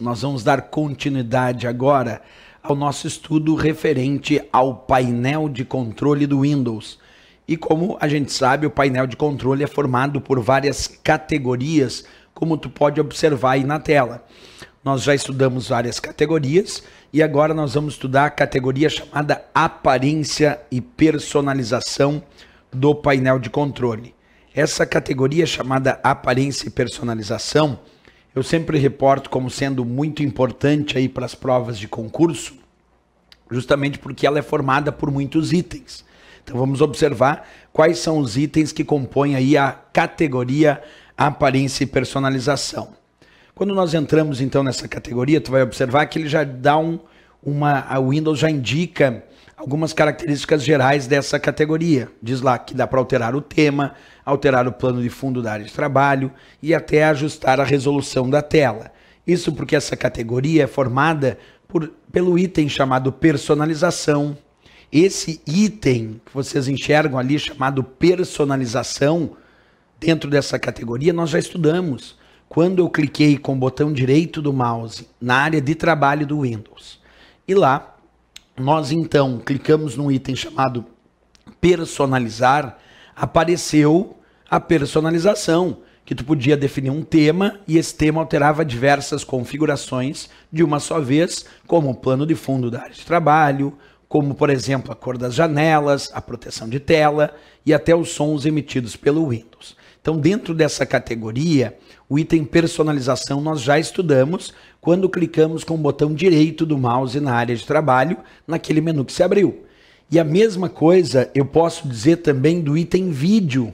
nós vamos dar continuidade agora ao nosso estudo referente ao painel de controle do Windows. E como a gente sabe, o painel de controle é formado por várias categorias, como tu pode observar aí na tela. Nós já estudamos várias categorias e agora nós vamos estudar a categoria chamada aparência e personalização do painel de controle. Essa categoria chamada aparência e personalização eu sempre reporto como sendo muito importante aí para as provas de concurso, justamente porque ela é formada por muitos itens. Então vamos observar quais são os itens que compõem aí a categoria aparência e personalização. Quando nós entramos então nessa categoria, tu vai observar que ele já dá um uma a Windows já indica algumas características gerais dessa categoria. Diz lá que dá para alterar o tema, alterar o plano de fundo da área de trabalho e até ajustar a resolução da tela. Isso porque essa categoria é formada por, pelo item chamado personalização. Esse item que vocês enxergam ali, chamado personalização, dentro dessa categoria nós já estudamos. Quando eu cliquei com o botão direito do mouse na área de trabalho do Windows. E lá nós então clicamos num item chamado personalizar, apareceu a personalização, que tu podia definir um tema e esse tema alterava diversas configurações de uma só vez, como o plano de fundo da área de trabalho, como por exemplo a cor das janelas, a proteção de tela e até os sons emitidos pelo Windows. Então, dentro dessa categoria, o item personalização nós já estudamos quando clicamos com o botão direito do mouse na área de trabalho, naquele menu que se abriu. E a mesma coisa eu posso dizer também do item vídeo.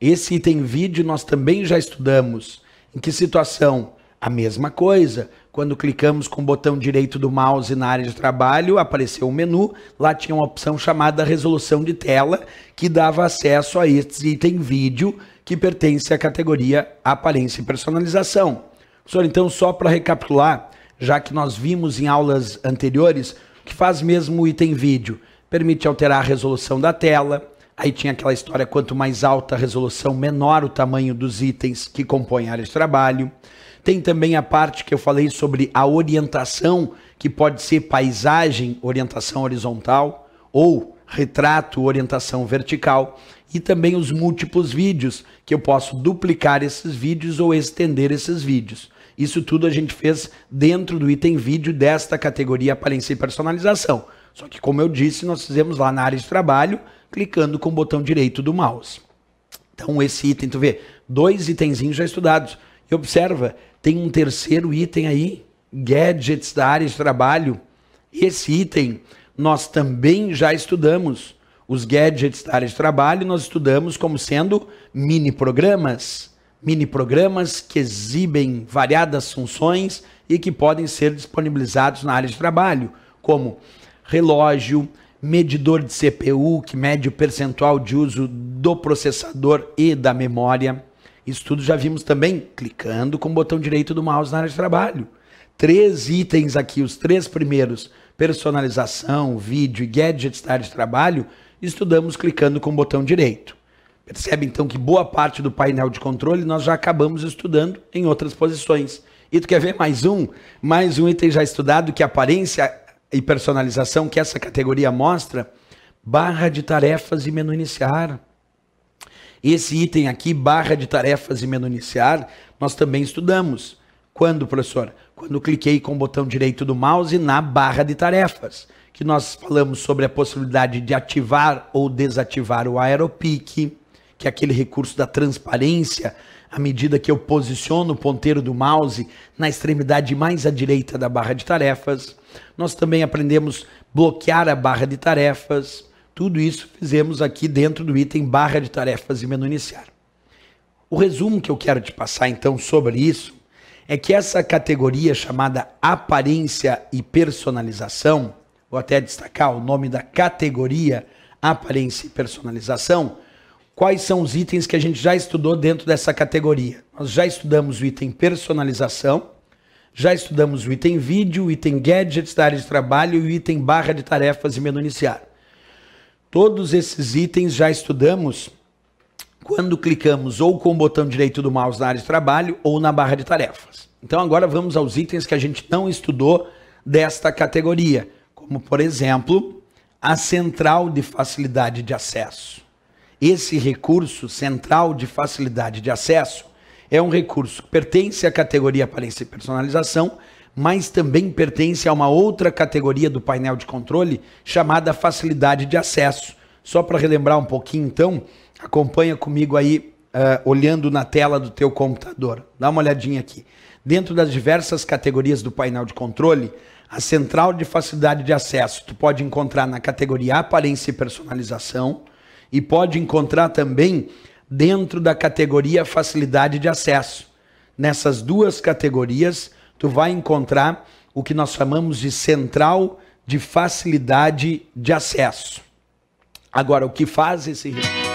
Esse item vídeo nós também já estudamos. Em que situação? A mesma coisa, quando clicamos com o botão direito do mouse na área de trabalho, apareceu um menu, lá tinha uma opção chamada resolução de tela, que dava acesso a esse item vídeo que pertence à categoria aparência e personalização. Professor, então só para recapitular, já que nós vimos em aulas anteriores, o que faz mesmo o item vídeo? Permite alterar a resolução da tela, Aí tinha aquela história: quanto mais alta a resolução, menor o tamanho dos itens que compõem a área de trabalho. Tem também a parte que eu falei sobre a orientação, que pode ser paisagem, orientação horizontal, ou retrato, orientação vertical. E também os múltiplos vídeos, que eu posso duplicar esses vídeos ou estender esses vídeos. Isso tudo a gente fez dentro do item vídeo desta categoria aparência e personalização. Só que, como eu disse, nós fizemos lá na área de trabalho, clicando com o botão direito do mouse. Então, esse item, tu vê, dois itenzinhos já estudados. E observa tem um terceiro item aí, gadgets da área de trabalho. Esse item nós também já estudamos. Os gadgets da área de trabalho nós estudamos como sendo mini programas, mini programas que exibem variadas funções e que podem ser disponibilizados na área de trabalho, como relógio, medidor de CPU que mede o percentual de uso do processador e da memória, isso tudo já vimos também clicando com o botão direito do mouse na área de trabalho. Três itens aqui, os três primeiros, personalização, vídeo e gadgets da área de trabalho, estudamos clicando com o botão direito. Percebe então que boa parte do painel de controle nós já acabamos estudando em outras posições. E tu quer ver mais um? Mais um item já estudado que aparência e personalização que essa categoria mostra? Barra de tarefas e menu iniciar. Esse item aqui, barra de tarefas e menu iniciar, nós também estudamos. Quando, professor? Quando cliquei com o botão direito do mouse na barra de tarefas, que nós falamos sobre a possibilidade de ativar ou desativar o AeroPic, que é aquele recurso da transparência, à medida que eu posiciono o ponteiro do mouse na extremidade mais à direita da barra de tarefas. Nós também aprendemos bloquear a barra de tarefas tudo isso fizemos aqui dentro do item barra de tarefas e menu iniciar. O resumo que eu quero te passar então sobre isso é que essa categoria chamada aparência e personalização, vou até destacar o nome da categoria aparência e personalização, quais são os itens que a gente já estudou dentro dessa categoria. Nós já estudamos o item personalização, já estudamos o item vídeo, o item gadgets da área de trabalho e o item barra de tarefas e menu iniciar. Todos esses itens já estudamos quando clicamos ou com o botão direito do mouse na área de trabalho ou na barra de tarefas. Então agora vamos aos itens que a gente não estudou desta categoria, como por exemplo, a central de facilidade de acesso. Esse recurso central de facilidade de acesso é um recurso que pertence à categoria aparência e personalização mas também pertence a uma outra categoria do painel de controle chamada facilidade de acesso. Só para relembrar um pouquinho, então, acompanha comigo aí, uh, olhando na tela do teu computador. Dá uma olhadinha aqui. Dentro das diversas categorias do painel de controle, a central de facilidade de acesso tu pode encontrar na categoria aparência e personalização e pode encontrar também dentro da categoria facilidade de acesso. Nessas duas categorias, tu vai encontrar o que nós chamamos de central de facilidade de acesso. Agora, o que faz esse